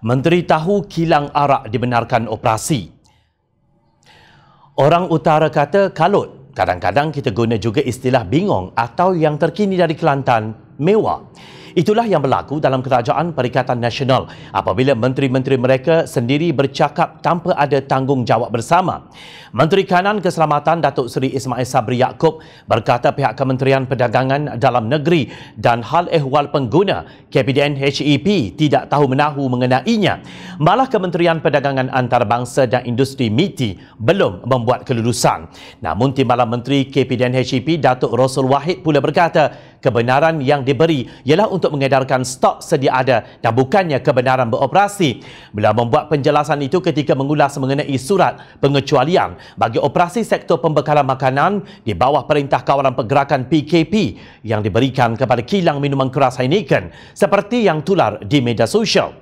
menteri tahu kilang arak dibenarkan operasi. Orang utara kata kalut. Kadang-kadang kita guna juga istilah bingung atau yang terkini dari Kelantan, mewah. Itulah yang berlaku dalam kerajaan Perikatan Nasional apabila menteri-menteri mereka sendiri bercakap tanpa ada tanggungjawab bersama. Menteri Kanan Keselamatan Datuk Seri Ismail Sabri Yaakob berkata pihak Kementerian Perdagangan Dalam Negeri dan Hal Ehwal Pengguna KPDN HEP tidak tahu menahu mengenainya. Malah Kementerian Perdagangan Antarabangsa dan Industri MITI belum membuat kelulusan. Namun timbalan Menteri KPDN HEP Datuk Rosul Wahid pula berkata kebenaran yang diberi ialah untuk mengedarkan stok sedia ada dan bukannya kebenaran beroperasi. Beliau membuat penjelasan itu ketika mengulas mengenai surat pengecualian bagi operasi sektor pembekalan makanan di bawah perintah kawalan pergerakan PKP yang diberikan kepada kilang minuman keras Heineken seperti yang tular di media sosial.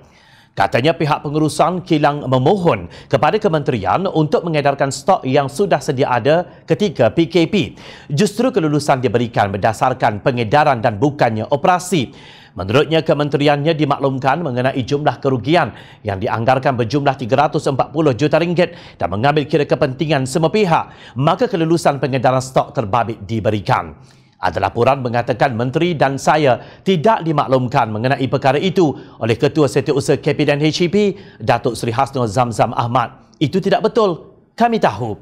Katanya pihak pengurusan kilang memohon kepada kementerian untuk mengedarkan stok yang sudah sedia ada ketika PKP. Justru kelulusan diberikan berdasarkan pengedaran dan bukannya operasi. Menurutnya, kementeriannya dimaklumkan mengenai jumlah kerugian yang dianggarkan berjumlah 340 juta ringgit dan mengambil kira kepentingan semua pihak, maka kelulusan pengedaran stok terbabit diberikan. Ada laporan mengatakan menteri dan saya tidak dimaklumkan mengenai perkara itu oleh Ketua Setiausaha Kabinet HEP, Datuk Seri Hasno Zamzam Ahmad. Itu tidak betul. Kami tahu.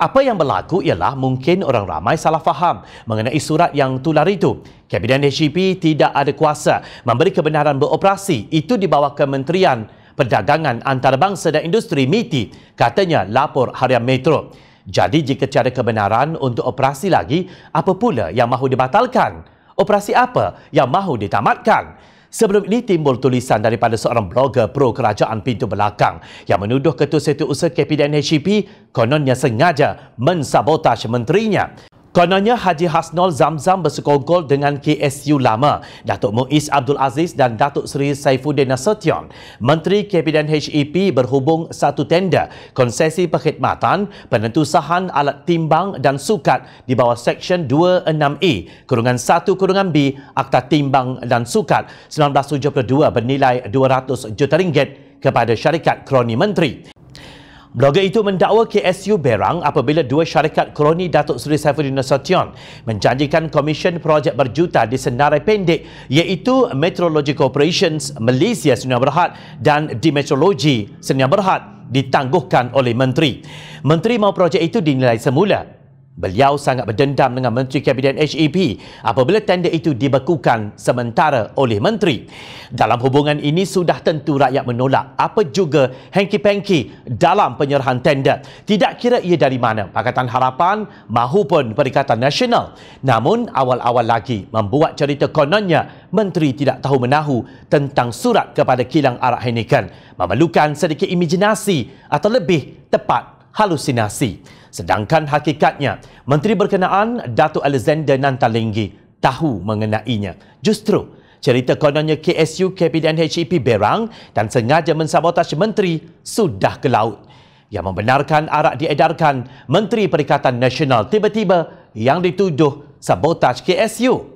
Apa yang berlaku ialah mungkin orang ramai salah faham mengenai surat yang tular itu. Kabinet HEP tidak ada kuasa memberi kebenaran beroperasi. Itu di bawah Kementerian Perdagangan Antarabangsa dan Industri MITI, katanya lapor Harian Metro. Jadi jika tiada kebenaran untuk operasi lagi, apa pula yang mahu dibatalkan? Operasi apa yang mahu ditamatkan? Sebelum ini timbul tulisan daripada seorang blogger pro kerajaan pintu belakang yang menuduh Ketua Setiausaha KPDN HCP kononnya sengaja mensabotaj menterinya. Kononnya Haji Hasnol Zamzam bersekongkol dengan KSU lama, Datuk Muiz Abdul Aziz dan Datuk Seri Saifuddin Nasution. Menteri Kabinet HEP berhubung satu tender konsesi perkhidmatan penentu sahan alat timbang dan sukat di bawah Seksyen 26E kurungan 1 kurungan B Akta Timbang dan Sukat 1972 bernilai 200 juta ringgit kepada syarikat kroni menteri. Blogger itu mendakwa KSU berang apabila dua syarikat kroni Datuk Seri Saifuddin Nasution menjanjikan komisen projek berjuta di senarai pendek iaitu Metrology Corporations Malaysia Sdn Berhad dan Dimetrology Sdn Berhad ditangguhkan oleh menteri. Menteri mahu projek itu dinilai semula Beliau sangat berdendam dengan Menteri Kabinet HEP apabila tender itu dibekukan sementara oleh Menteri. Dalam hubungan ini sudah tentu rakyat menolak apa juga hengki-pengki dalam penyerahan tender. Tidak kira ia dari mana, Pakatan Harapan mahupun Perikatan Nasional. Namun awal-awal lagi membuat cerita kononnya Menteri tidak tahu menahu tentang surat kepada kilang arak Heineken. Memerlukan sedikit imajinasi atau lebih tepat halusinasi. Sedangkan hakikatnya, Menteri Berkenaan Datuk Alexander Nantalinggi tahu mengenainya. Justru, cerita kononnya KSU KPDN HEP berang dan sengaja mensabotaj Menteri sudah ke laut. Yang membenarkan arak diedarkan Menteri Perikatan Nasional tiba-tiba yang dituduh sabotaj KSU.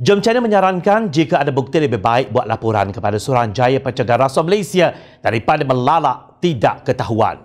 Jom China menyarankan jika ada bukti lebih baik buat laporan kepada Suruhanjaya Pencegah Rasuah Malaysia daripada melalak tidak ketahuan.